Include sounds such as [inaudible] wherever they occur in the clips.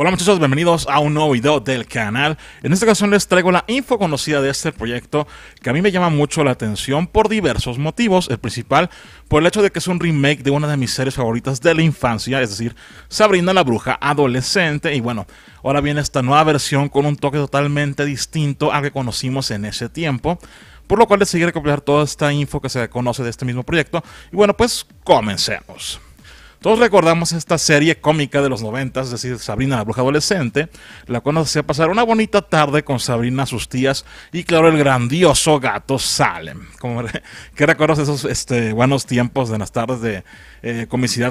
Hola muchachos, bienvenidos a un nuevo video del canal. En esta ocasión les traigo la info conocida de este proyecto que a mí me llama mucho la atención por diversos motivos. El principal por el hecho de que es un remake de una de mis series favoritas de la infancia, es decir, Sabrina la Bruja Adolescente. Y bueno, ahora viene esta nueva versión con un toque totalmente distinto al que conocimos en ese tiempo por lo cual les seguiré recopilar toda esta info que se conoce de este mismo proyecto. Y bueno, pues comencemos. Todos recordamos esta serie cómica de los noventas, es decir, Sabrina la bruja adolescente, la cual nos hacía pasar una bonita tarde con Sabrina, sus tías y claro, el grandioso gato Salem. [laughs] ¿Qué recuerdas de esos este, buenos tiempos de las tardes de eh,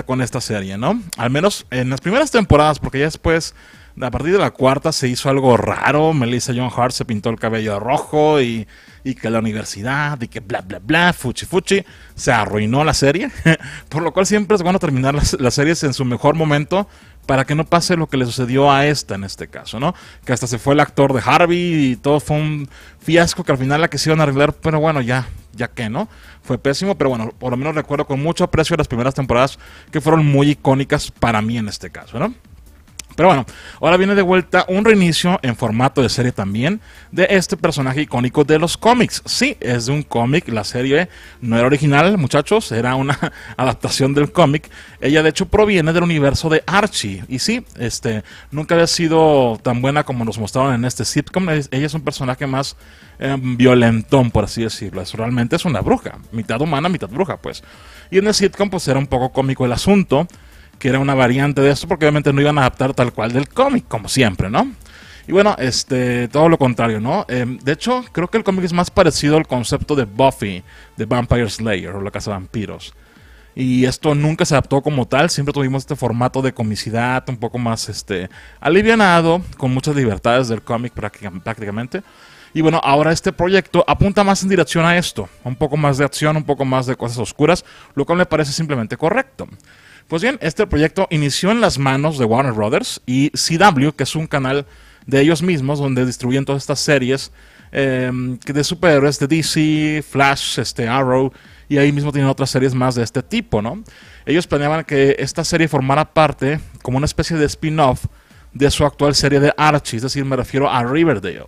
con esta serie, no? Al menos en las primeras temporadas, porque ya después... A partir de la cuarta se hizo algo raro. Melissa John Hart se pintó el cabello rojo y y que la universidad y que bla, bla, bla, fuchi, fuchi, se arruinó la serie. [laughs] Por lo cual siempre es bueno terminar las, series en su mejor momento para que no pase lo que le sucedió a esta en este caso, ¿no? Que hasta se fue el actor de Harvey y todo fue un fiasco que al final la quisieron arreglar, pero bueno, ya, ya que, ¿no? Fue pésimo, pero bueno, por lo menos recuerdo con mucho aprecio las primeras temporadas que fueron muy icónicas para mí en este caso, ¿no? Pero bueno, ahora viene de vuelta un reinicio en formato de serie también de este personaje icónico de los cómics. Sí, es de un cómic, la serie no era original, muchachos, era una [laughs] adaptación del cómic. Ella de hecho proviene del universo de Archie. Y sí, este, nunca había sido tan buena como nos mostraron en este sitcom. Ella es un personaje más em, violentón, por así decirlo. Es, realmente es una bruja, mitad humana, mitad bruja, pues. Y en el sitcom pues era un poco cómico el asunto que era una variante de esto, porque obviamente no iban a adaptar tal cual del cómic, como siempre, ¿no? Y bueno, este, todo lo contrario, ¿no? Eh, de hecho, creo que el cómic es más parecido al concepto de Buffy, de Vampire Slayer o la Casa de Vampiros. Y esto nunca se adaptó como tal, siempre tuvimos este formato de comicidad un poco más este, alivianado, con muchas libertades del cómic prácticamente. Y bueno, ahora este proyecto apunta más en dirección a esto, un poco más de acción, un poco más de cosas oscuras, lo cual me parece simplemente correcto. Pues bien, este proyecto inició en las manos de Warner Brothers y CW, que es un canal de ellos mismos donde distribuyen todas estas series em, de superhéroes de DC, Flash, este, Arrow, y ahí mismo tienen otras series más de este tipo, ¿no? Ellos planeaban que esta serie formara parte como una especie de spin-off de su actual serie de Archie, es decir, me refiero a Riverdale.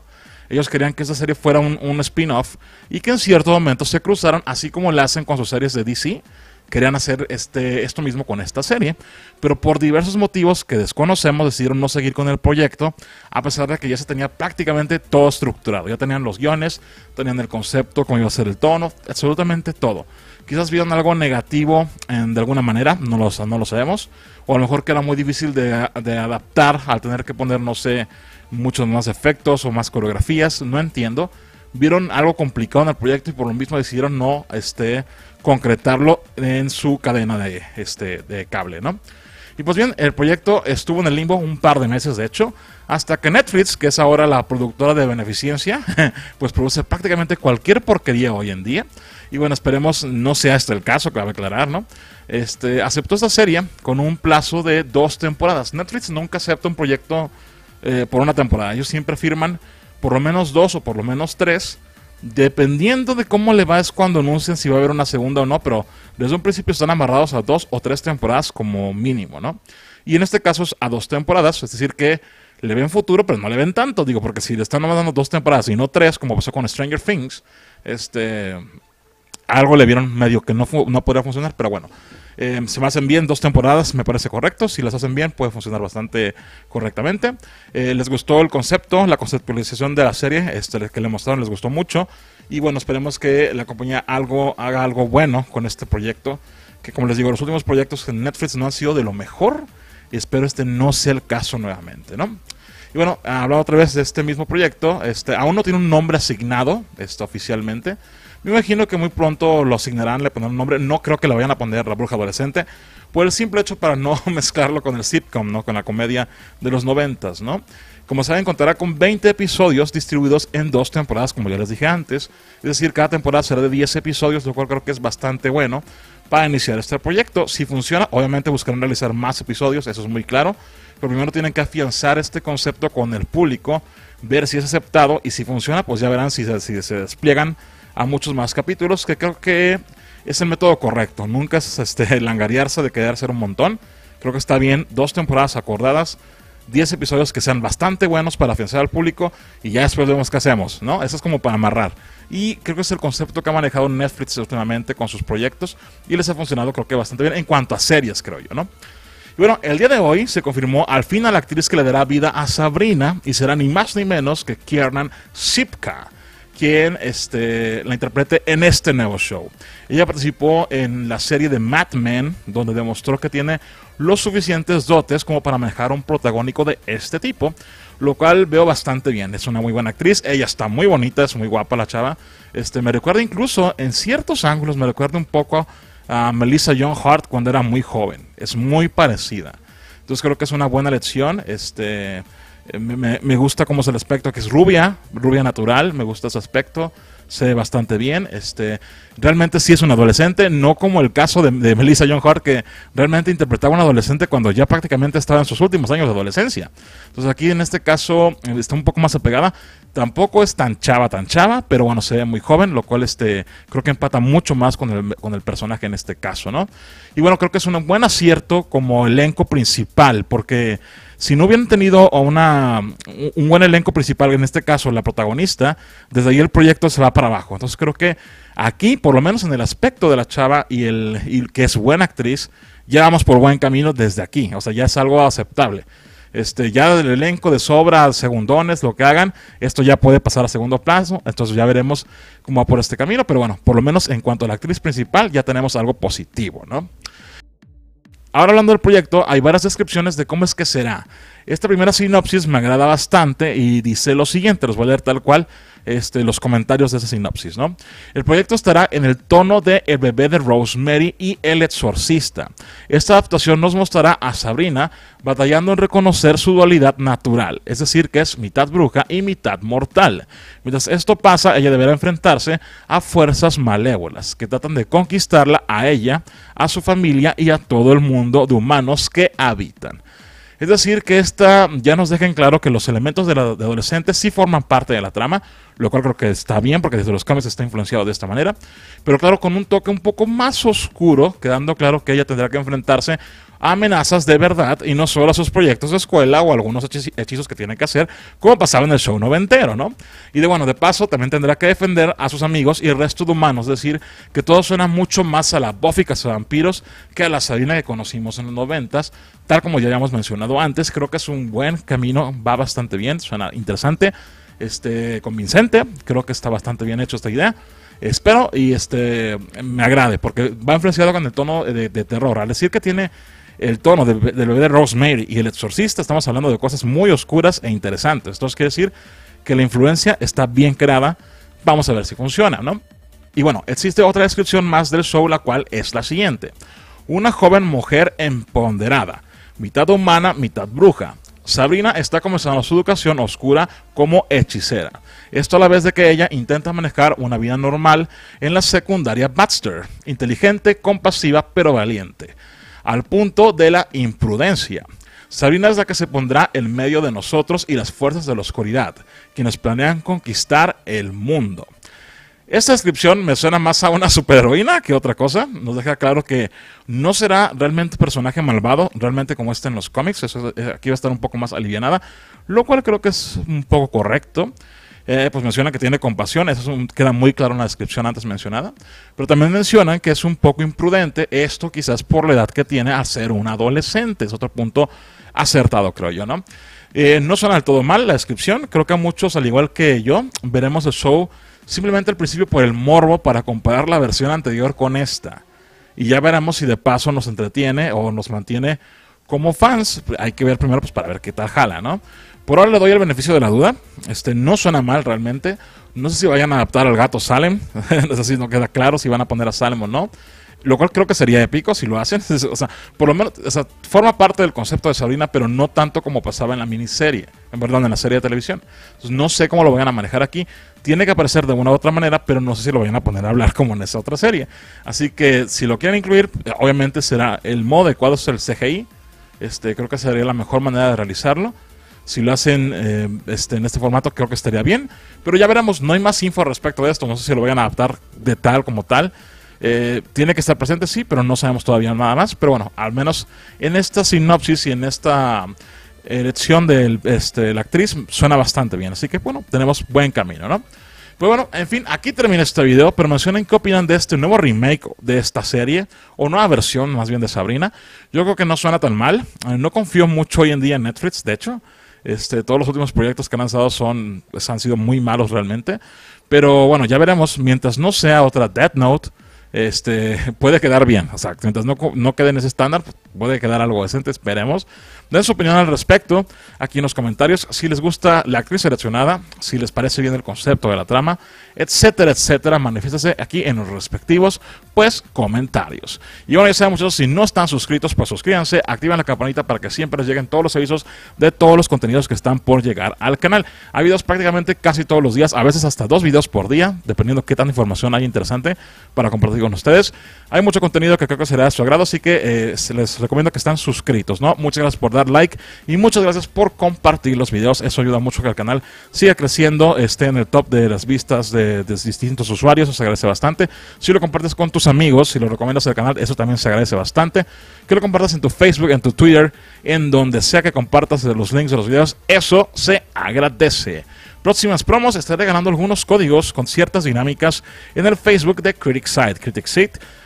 Ellos querían que esta serie fuera un, spin-off y que en cierto momento se cruzaran, así como la hacen con sus series de DC, Querían hacer este, esto mismo con esta serie, pero por diversos motivos que desconocemos decidieron no seguir con el proyecto, a pesar de que ya se tenía prácticamente todo estructurado. Ya tenían los guiones, tenían el concepto, cómo iba a ser el tono, absolutamente todo. Quizás vieron algo negativo de alguna manera, no lo, sabemos, o a lo mejor que era muy difícil de, de adaptar al tener que poner, no sé, muchos más efectos o más coreografías, no entiendo vieron algo complicado en el proyecto y por lo mismo decidieron no este, concretarlo en su cadena de, este, de cable, ¿no? Y pues bien, el proyecto estuvo en el limbo un par de meses, de hecho, hasta que Netflix, que es ahora la productora de beneficencia, [laughs] pues produce prácticamente cualquier porquería hoy en día. Y bueno, esperemos no sea este el caso, a aclarar, ¿no? Este, aceptó esta serie con un plazo de dos temporadas. Netflix nunca acepta un proyecto eh, por una temporada. Ellos siempre firman por lo menos dos o por lo menos tres. Dependiendo de cómo le va es cuando anuncian si va a haber una segunda o no, pero desde un principio están amarrados a dos o tres temporadas como mínimo, ¿no? Y en este caso es a dos temporadas, es decir que le ven futuro, pero no le ven tanto, digo, porque si le están amarrando dos temporadas y no tres, como pasó con Stranger Things, este, algo le vieron medio que no, no podría funcionar, pero bueno. Em, se me hacen bien dos temporadas, me parece correcto. Si las hacen bien, puede funcionar bastante correctamente. Eh, les gustó el concepto, la conceptualización de la serie, este, que le mostraron, les gustó mucho. Y bueno, esperemos que la compañía algo, haga algo bueno con este proyecto. Que como les digo, los últimos proyectos en Netflix no han sido de lo mejor. Y espero este no sea el caso nuevamente, ¿no? Y bueno, hablado otra vez de este mismo proyecto, este, aún no tiene un nombre asignado este, oficialmente. Me imagino que muy pronto lo asignarán, le pondrán un nombre. No creo que lo vayan a poner La Bruja Adolescente, por el simple hecho para no [laughs] mezclarlo con el sitcom, ¿no? Con la comedia de los noventas, ¿no? Como saben, contará con 20 episodios distribuidos en dos temporadas, como ya les dije antes. Es decir, cada temporada será de 10 episodios, lo cual creo que es bastante bueno para iniciar este proyecto. Si funciona, obviamente buscarán realizar más episodios, eso es muy claro. Pero primero tienen que afianzar este concepto con el público, ver si es aceptado y si funciona, pues ya verán si se despliegan a muchos más capítulos, que creo que es el método correcto. Nunca es este, [laughs] langarearse de quedarse un montón. Creo que está bien dos temporadas acordadas, 10 episodios que sean bastante buenos para financiar al público y ya después vemos qué hacemos, ¿no? Eso es como para amarrar. Y creo que es el concepto que ha manejado Netflix últimamente con sus proyectos y les ha funcionado creo que bastante bien en cuanto a series, creo yo, ¿no? Y bueno, el día de hoy se confirmó al final la actriz que le dará vida a Sabrina y será ni más ni menos que Kiernan Sipka quien este, la interprete en este nuevo show. Ella participó en la serie de Mad Men, donde demostró que tiene los suficientes dotes como para manejar un protagónico de este tipo, lo cual veo bastante bien. Es una muy buena actriz, ella está muy bonita, es muy guapa la chava. Este, me recuerda incluso, en ciertos ángulos, me recuerda un poco a Melissa John Hart cuando era muy joven. Es muy parecida. Entonces creo que es una buena lección. Este, me, gusta cómo es el aspecto, que es rubia, rubia natural, me gusta ese aspecto, Se ve bastante bien. Este, realmente sí es un adolescente, no como el caso de, Melissa John Hart, que realmente interpretaba a un adolescente cuando ya prácticamente estaba en sus últimos años de adolescencia. Entonces aquí en este caso eh, está un poco más apegada. Tampoco es tan chava, tan chava, pero bueno, se ve muy joven, lo cual este, creo que empata mucho más con el, con el personaje en este caso, ¿no? Y bueno, creo que es un buen acierto como elenco principal, porque si no hubieran tenido una, un buen elenco principal, en este caso la protagonista, desde ahí el proyecto se va para abajo. Entonces creo que aquí, por lo menos en el aspecto de la chava y, el, que es buena actriz, ya vamos por buen camino desde aquí. O sea, ya es algo aceptable. Este, ya del elenco de sobra, segundones, lo que hagan, esto ya puede pasar a segundo plazo, entonces ya veremos cómo va por este camino, pero bueno, por lo menos en cuanto a la actriz principal ya tenemos algo positivo, ¿no? Ahora hablando del proyecto, hay varias descripciones de cómo es que será. Esta primera sinopsis me agrada bastante y dice lo siguiente, los voy a leer tal cual este, los comentarios de esa sinopsis, ¿no? El proyecto estará en el tono de El bebé de Rosemary y El exorcista. Esta adaptación nos mostrará a Sabrina batallando en reconocer su dualidad natural, es decir, que es mitad bruja y mitad mortal. Mientras esto pasa, ella deberá enfrentarse a fuerzas malévolas que tratan de conquistarla a ella, a su familia y a todo el mundo de humanos que habitan. Es decir, que esta ya nos deja claro que los elementos de, la, adolescente sí forman parte de la trama, lo cual creo que está bien porque desde los cambios está influenciado de esta manera, pero claro, con un toque un poco más oscuro, quedando claro que ella tendrá que enfrentarse amenazas de verdad y no solo a sus proyectos de escuela o algunos hechizos que tienen que hacer, como pasaba en el show noventero, ¿no? Y de bueno, de paso, también tendrá que defender a sus amigos y el resto de humanos, es decir, que todo suena mucho más a la Buffy de vampiros que a la Sabina que conocimos en los noventas, tal como ya habíamos mencionado antes, creo que es un buen camino, va bastante bien, suena interesante, este, convincente, creo que está bastante bien hecho esta idea espero y este me agrade porque va influenciado con el tono eh, de, terror al decir que tiene el tono del, bebé de Rosemary y el exorcista, estamos hablando de cosas muy oscuras e interesantes. esto quiere decir que la influencia está bien creada. Vamos a ver si funciona, ¿no? Y bueno, existe otra descripción más del show, la cual es la siguiente. Una joven mujer empoderada, mitad humana, mitad bruja. Sabrina está comenzando su educación oscura como hechicera. Esto a la vez de que ella intenta manejar una vida normal en la secundaria Baxter, inteligente, compasiva pero valiente al punto de la imprudencia. Sabina es la que se pondrá en medio de nosotros y las fuerzas de la oscuridad, quienes planean conquistar el mundo. Esta descripción me suena más a una superheroína que otra cosa. Nos deja claro que no será realmente personaje malvado, realmente como está en los cómics. Eso, eh, aquí va a estar un poco más aliviada, lo cual creo que es un poco correcto. Eh, pues menciona que tiene compasión, eso queda muy claro en la descripción antes mencionada, pero también mencionan que es un poco imprudente, esto quizás por la edad que tiene a ser un adolescente, es otro punto acertado, creo yo, ¿no? Eh, no suena del todo mal la descripción, creo que a muchos, al igual que yo, veremos el show simplemente al principio por el morbo para comparar la versión anterior con esta. Y ya veremos si de paso nos entretiene o nos mantiene como fans. Hay que ver primero pues, para ver qué tal jala, ¿no? Por ahora le doy el beneficio de la duda. Este, no suena mal realmente. No sé si vayan a adaptar al gato Salem. [laughs] es así, no queda claro si van a poner a Salem o no. Lo cual creo que sería épico si lo hacen. [laughs] o sea, por lo menos, forma parte del concepto de Sabrina, pero no tanto como pasaba en la miniserie. En verdad, en la serie de televisión. Entonces, no sé cómo lo vayan a manejar aquí. Tiene que aparecer de una u otra manera, pero no sé si lo vayan a poner a hablar [laughs] como en esa otra serie. Así que, si lo quieren incluir, obviamente será el modo adecuado, es el CGI. Este, creo que sería la mejor manera de realizarlo si lo hacen eh, este, en este formato, creo que estaría bien. Pero ya veremos, no hay más info respecto de esto. No sé si lo vayan a adaptar de tal como tal. Eh, tiene que estar presente, sí, pero no sabemos todavía nada más. Pero bueno, al menos en esta sinopsis y en esta eh, elección este, de este, la actriz suena bastante bien. Así que bueno, tenemos buen camino, ¿no? Pues bueno, en fin, aquí termina este video, pero mencionen qué opinan de este nuevo remake de esta serie, o nueva versión más bien de Sabrina. Yo creo que no suena tan mal, no confío mucho hoy en día en Netflix, de hecho, este, todos los últimos proyectos que han lanzado son, pues, han sido muy malos realmente. Pero bueno, ya veremos. Mientras no sea otra Death Note, este, [laughs] puede quedar bien. O mientras no, no quede en ese estándar, pues, puede quedar algo decente, esperemos. Den su opinión al respecto aquí en los comentarios, si les gusta la actriz seleccionada, si les parece bien el concepto de la trama, etcétera, etcétera. Manifiéstese aquí en los respectivos, pues, comentarios. Y bueno, ya saben, muchachos, si no están suscritos, pues suscríbanse, activen la campanita para que siempre les lleguen todos los avisos de todos los contenidos que están por llegar al canal. Hay videos prácticamente casi todos los días, a veces hasta dos videos por día, dependiendo qué tanta información hay interesante para compartir con ustedes. Hay mucho contenido que creo que será de su agrado, así que eh, les recomiendo que estén suscritos, ¿no? Muchas gracias por dar like y muchas gracias por compartir los videos. Eso ayuda mucho que el canal siga creciendo, esté en el top de las vistas de, distintos usuarios. Eso agradece bastante. Si lo compartes con tus amigos, si lo recomiendas al canal, eso también se agradece bastante. Que lo compartas en tu Facebook, en tu Twitter, en donde sea que compartas los links de los videos. Eso se agradece próximas promos estaré ganando algunos códigos con ciertas dinámicas en el Facebook de Critic Site, Critic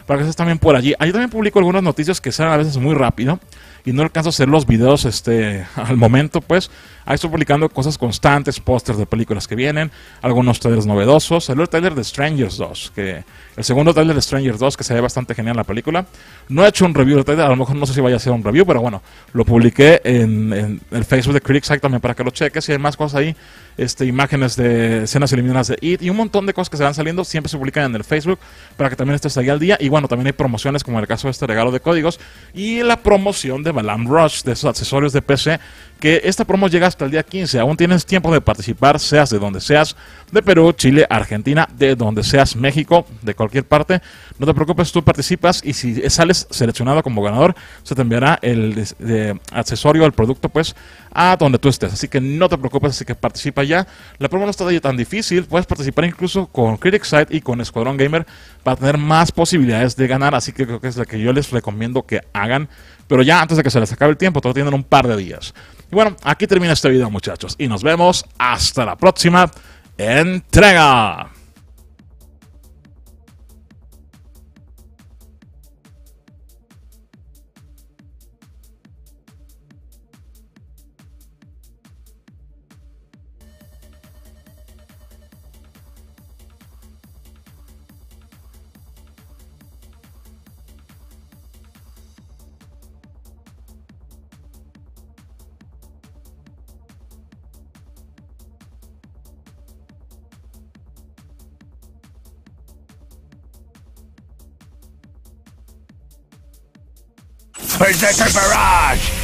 para que estés también por allí. Allí también publico algunas noticias que sean a veces muy rápido y no alcanzo a hacer los videos este, [laughs] al momento, pues Ahí estoy publicando cosas constantes, pósters de películas que vienen, algunos trailers novedosos. Salió el trailer de Strangers 2, que el segundo trailer de Strangers 2, que se ve bastante genial la película. No he hecho un review del trailer, a lo mejor no sé si vaya a ser un review, pero bueno, lo publiqué en, el Facebook de Critics también para que lo cheques y hay más cosas ahí. Este, imágenes de escenas eliminadas de IT y un montón de cosas que se van saliendo, siempre se publican en el Facebook para que también estés ahí al día. Y bueno, también hay promociones como en el caso de este regalo de códigos y la promoción de Balam Rush, de esos accesorios de PC que esta promo llega hasta el día 15. Aún tienes tiempo de participar, seas de donde seas, de Perú, Chile, Argentina, de donde seas, México, de cualquier parte. No te preocupes, tú participas y si sales seleccionado como ganador, se te enviará el accesorio, el producto, pues, a donde tú estés. Así que no te preocupes, así que participa ya. La promo no está tan difícil, puedes participar incluso con Critic Site y con Escuadrón Gamer para tener más posibilidades de ganar. Así que creo que es lo que yo les recomiendo que hagan. Pero ya antes de que se les acabe el tiempo, todavía tienen un par de días. Y bueno, aquí termina este video, muchachos. Y nos vemos hasta la próxima entrega. Berserker Barrage!